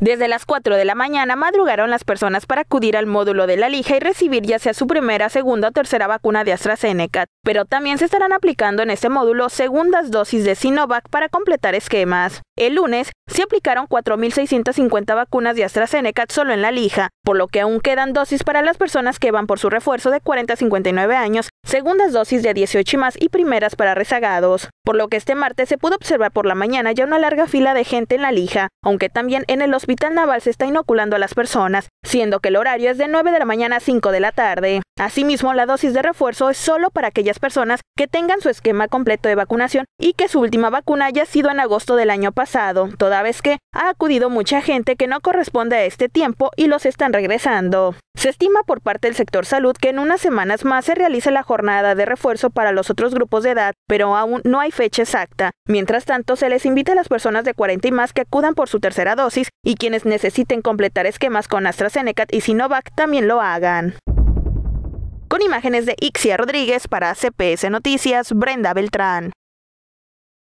Desde las 4 de la mañana madrugaron las personas para acudir al módulo de la lija y recibir ya sea su primera, segunda o tercera vacuna de AstraZeneca, pero también se estarán aplicando en este módulo segundas dosis de Sinovac para completar esquemas. El lunes se aplicaron 4.650 vacunas de AstraZeneca solo en la lija, por lo que aún quedan dosis para las personas que van por su refuerzo de 40 a 59 años, segundas dosis de 18 y más y primeras para rezagados, por lo que este martes se pudo observar por la mañana ya una larga fila de gente en la lija, aunque también en el hospital Hospital Naval se está inoculando a las personas, siendo que el horario es de 9 de la mañana a 5 de la tarde. Asimismo, la dosis de refuerzo es solo para aquellas personas que tengan su esquema completo de vacunación y que su última vacuna haya sido en agosto del año pasado, toda vez que ha acudido mucha gente que no corresponde a este tiempo y los están regresando. Se estima por parte del sector salud que en unas semanas más se realice la jornada de refuerzo para los otros grupos de edad, pero aún no hay fecha exacta. Mientras tanto, se les invita a las personas de 40 y más que acudan por su tercera dosis y quienes necesiten completar esquemas con AstraZeneca y Sinovac también lo hagan. Con imágenes de Ixia Rodríguez para CPS Noticias, Brenda Beltrán.